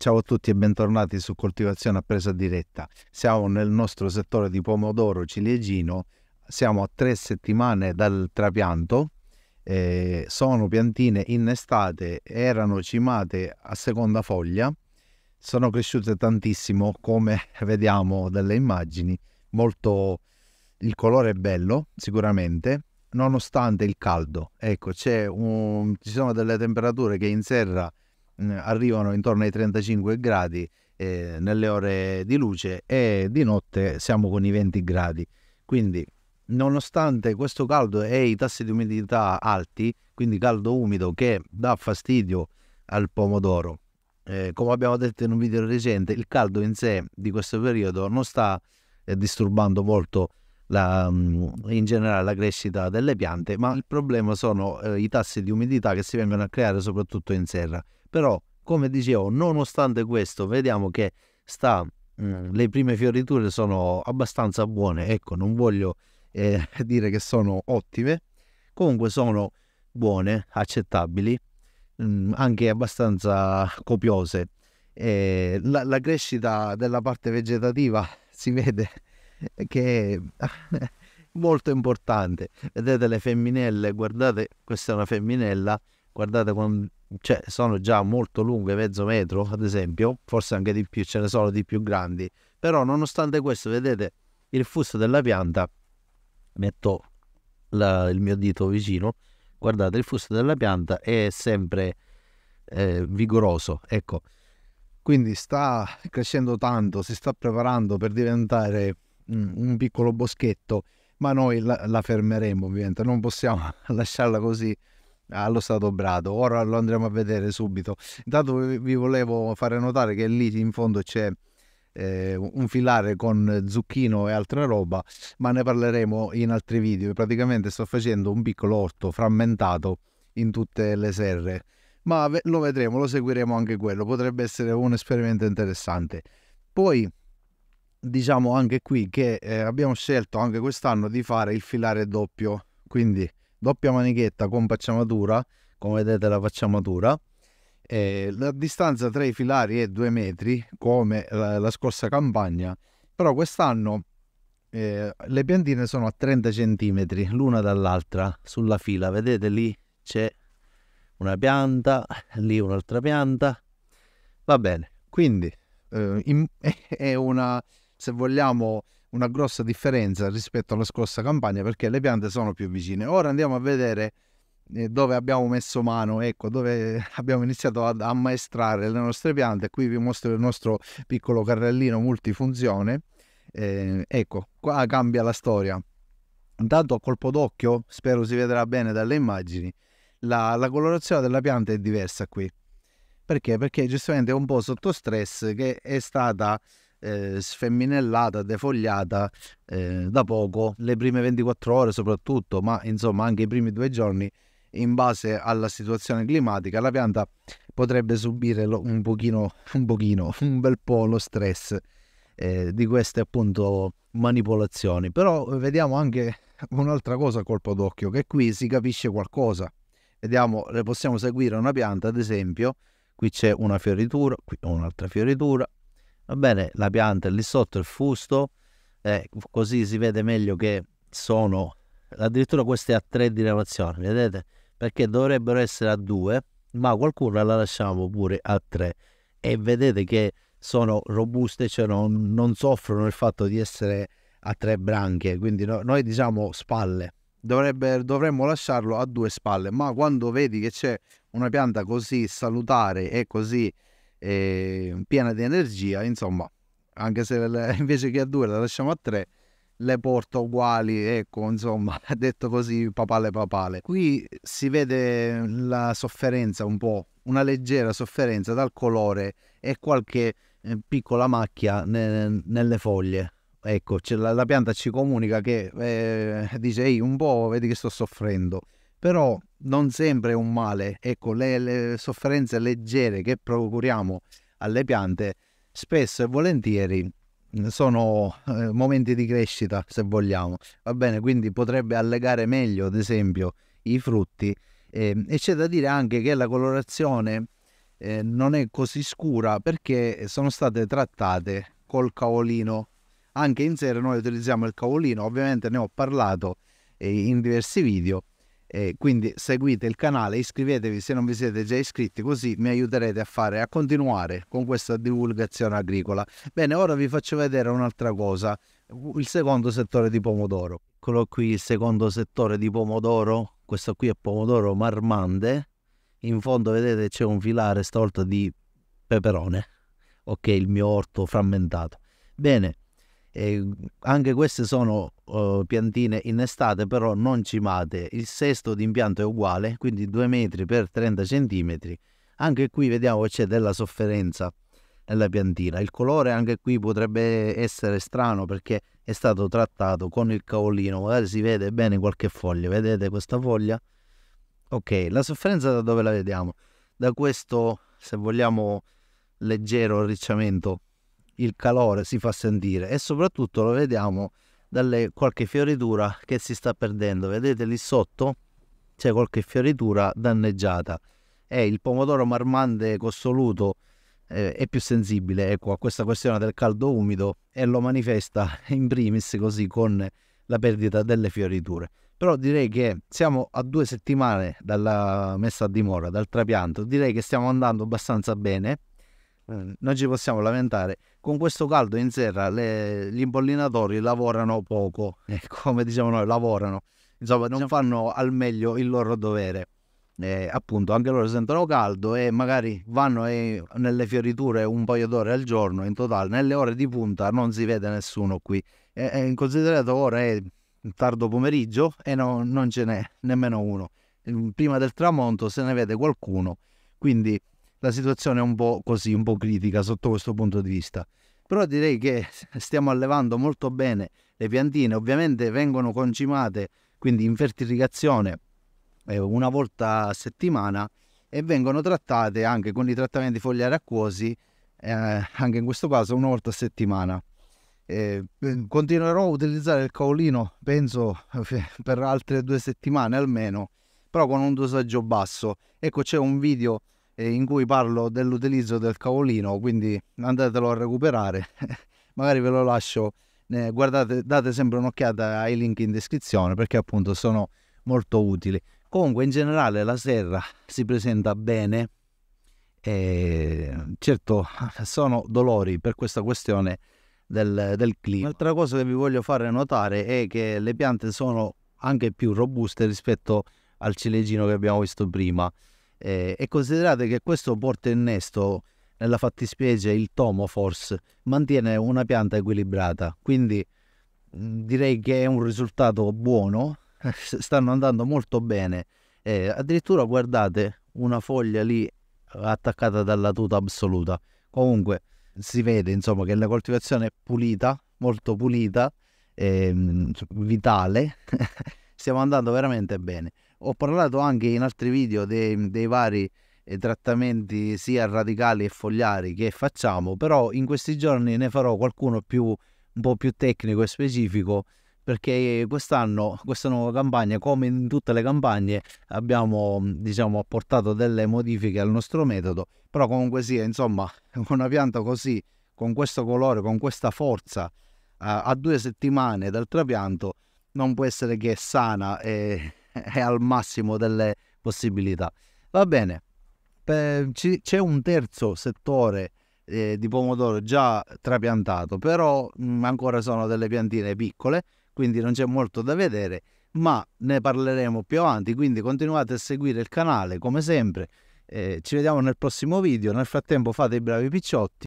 Ciao a tutti e bentornati su Coltivazione a presa diretta. Siamo nel nostro settore di pomodoro ciliegino, siamo a tre settimane dal trapianto. Eh, sono piantine innestate, erano cimate a seconda foglia, sono cresciute tantissimo come vediamo dalle immagini, molto il colore è bello sicuramente, nonostante il caldo. Ecco, un... ci sono delle temperature che in serra arrivano intorno ai 35 gradi eh, nelle ore di luce e di notte siamo con i 20 gradi. Quindi nonostante questo caldo e i tassi di umidità alti, quindi caldo umido che dà fastidio al pomodoro, eh, come abbiamo detto in un video recente, il caldo in sé di questo periodo non sta eh, disturbando molto la, in generale la crescita delle piante, ma il problema sono eh, i tassi di umidità che si vengono a creare soprattutto in serra. Però, come dicevo, nonostante questo, vediamo che sta, mm, le prime fioriture sono abbastanza buone. Ecco, non voglio eh, dire che sono ottime, comunque sono buone, accettabili, mm, anche abbastanza copiose. Eh, la, la crescita della parte vegetativa si vede che è molto importante. Vedete le femminelle, guardate, questa è una femminella, guardate cioè, sono già molto lunghe, mezzo metro ad esempio, forse anche di più, ce ne sono di più grandi, però nonostante questo vedete il fusto della pianta, metto la, il mio dito vicino, guardate il fusto della pianta è sempre eh, vigoroso, ecco, quindi sta crescendo tanto, si sta preparando per diventare mm, un piccolo boschetto, ma noi la, la fermeremo ovviamente, non possiamo lasciarla così allo ah, Stato Brado. Ora lo andremo a vedere subito. Intanto vi volevo fare notare che lì in fondo c'è eh, un filare con zucchino e altra roba, ma ne parleremo in altri video. Praticamente sto facendo un piccolo orto frammentato in tutte le serre, ma lo vedremo, lo seguiremo anche quello. Potrebbe essere un esperimento interessante. Poi diciamo anche qui che eh, abbiamo scelto anche quest'anno di fare il filare doppio, quindi doppia manichetta con pacciamatura, come vedete la pacciamatura. Eh, la distanza tra i filari è 2 metri, come la, la scorsa campagna, però quest'anno eh, le piantine sono a 30 centimetri l'una dall'altra sulla fila. Vedete lì c'è una pianta, lì un'altra pianta. Va bene, quindi eh, in, è una, se vogliamo, una grossa differenza rispetto alla scorsa campagna perché le piante sono più vicine. Ora andiamo a vedere eh, dove abbiamo messo mano, ecco, dove abbiamo iniziato ad ammaestrare le nostre piante. Qui vi mostro il nostro piccolo carrellino multifunzione. Eh, ecco, qua cambia la storia. Intanto a colpo d'occhio, spero si vedrà bene dalle immagini, la, la colorazione della pianta è diversa qui. Perché? Perché giustamente è un po' sotto stress che è stata eh, sfemminellata, defogliata eh, da poco, le prime 24 ore soprattutto, ma insomma anche i primi due giorni, in base alla situazione climatica, la pianta potrebbe subire lo, un pochino, un pochino, un bel po' lo stress eh, di queste appunto manipolazioni. Però eh, vediamo anche un'altra cosa a colpo d'occhio, che qui si capisce qualcosa. Vediamo, possiamo seguire una pianta, ad esempio, qui c'è una fioritura, qui un'altra fioritura, va bene, la pianta lì sotto il fusto, eh, così si vede meglio che sono addirittura queste a tre di lavorazione, vedete? Perché dovrebbero essere a due, ma qualcuna la lasciamo pure a tre e vedete che sono robuste, cioè non, non soffrono il fatto di essere a tre branche, quindi no, noi diciamo spalle, Dovrebbe, dovremmo lasciarlo a due spalle, ma quando vedi che c'è una pianta così salutare e così Mm, piena di energia, insomma, anche se le, invece che a due la lasciamo a tre, le porto uguali, ecco, insomma, detto così, papale papale. Qui si vede la sofferenza un po', una leggera sofferenza dal colore e qualche eh, piccola macchia ne, nelle foglie. Ecco, la, la, pianta ci comunica che eh, dice, ehi, un po' vedi che sto soffrendo. Però non sempre è un male. Ecco, le, le sofferenze leggere che procuriamo alle piante spesso e volentieri mhmm, sono eh, momenti di crescita, se vogliamo. Va bene, quindi potrebbe allegare meglio, ad esempio, i frutti. Eh, e c'è da dire anche che la colorazione eh, non è così scura perché sono state trattate col cavolino. Anche in sera noi utilizziamo il cavolino, ovviamente ne ho parlato eh, in diversi video eh, quindi seguite il canale, iscrivetevi se non vi siete già iscritti, così mi aiuterete a, fare, a continuare con questa divulgazione agricola. Bene, ora vi faccio vedere un'altra cosa, il secondo settore di pomodoro. Eccolo qui il secondo settore di pomodoro, questo qui è pomodoro marmande, in fondo vedete c'è un filare stavolta di peperone, ok il mio orto frammentato. Bene, e anche queste sono uh, piantine innestate, però non cimate. Il sesto di impianto è uguale, quindi 2 metri per 30 centimetri. Anche qui vediamo che c'è della sofferenza nella piantina. Il colore anche qui potrebbe essere strano perché è stato trattato con il cavolino. Magari si vede bene qualche foglia. Vedete questa foglia? Ok, la sofferenza da dove la vediamo? Da questo, se vogliamo, leggero arricciamento il calore si fa sentire e soprattutto lo vediamo dalle qualche fioritura che si sta perdendo. Vedete lì sotto c'è qualche fioritura danneggiata e il pomodoro marmante costoluto eh, è più sensibile ecco, a questa questione del caldo umido e lo manifesta in primis così con la perdita delle fioriture. Però direi che siamo a due settimane dalla messa a dimora, dal trapianto, direi che stiamo andando abbastanza bene non ci possiamo lamentare. Con questo caldo in serra le, gli impollinatori lavorano poco, eh, come diciamo noi, lavorano, insomma non diciamo fanno al meglio il loro dovere. Eh, appunto anche loro sentono caldo e magari vanno e nelle fioriture un paio d'ore al giorno in totale, nelle ore di punta non si vede nessuno qui. E, e considerato ora è tardo pomeriggio e no, non ce n'è nemmeno uno. Prima del tramonto se ne vede qualcuno, quindi la situazione è un po' così, un po' critica sotto questo punto di vista. Però direi che stiamo allevando molto bene le piantine, ovviamente vengono concimate, quindi in fertilizzazione eh, una volta a settimana e vengono trattate anche con i trattamenti fogliari acquosi, eh, anche in questo caso una volta a settimana. Eh, mm, continuerò a utilizzare il caolino, penso, eh, per altre due settimane almeno, però con un dosaggio basso. Ecco, c'è un video eh, in cui parlo dell'utilizzo del cavolino, quindi andatelo a recuperare, magari ve lo lascio, eh, guardate, date sempre un'occhiata ai link in descrizione perché appunto sono molto utili. Comunque in generale la serra si presenta bene, e certo sono dolori per questa questione del, del clima. Un'altra cosa che vi voglio fare notare è che le piante sono anche più robuste rispetto al ciliegino che abbiamo visto prima. Eh, e considerate che questo porto innesto, nella fattispecie il tomoforce, mantiene una pianta equilibrata, quindi mm, direi che è un risultato buono, stanno andando molto bene. Eh, addirittura guardate una foglia lì attaccata dalla tuta assoluta. Comunque si vede insomma che la coltivazione è pulita, molto pulita, ehm, vitale. stiamo andando veramente bene. Ho parlato anche in altri video dei, dei vari eh, trattamenti sia radicali e fogliari che facciamo, però in questi giorni ne farò qualcuno più, un po' più tecnico e specifico perché quest'anno, questa nuova campagna, come in tutte le campagne, abbiamo diciamo, apportato delle modifiche al nostro metodo, però comunque sia, insomma, una pianta così, con questo colore, con questa forza, a, a due settimane dal trapianto, non può essere che sana e è al massimo delle possibilità. Va bene, c'è un terzo settore eh, di pomodoro già trapiantato, però mm, ancora sono delle piantine piccole, quindi non c'è molto da vedere, ma ne parleremo più avanti, quindi continuate a seguire il canale come sempre. Eh, ci vediamo nel prossimo video, nel frattempo fate i bravi picciotti.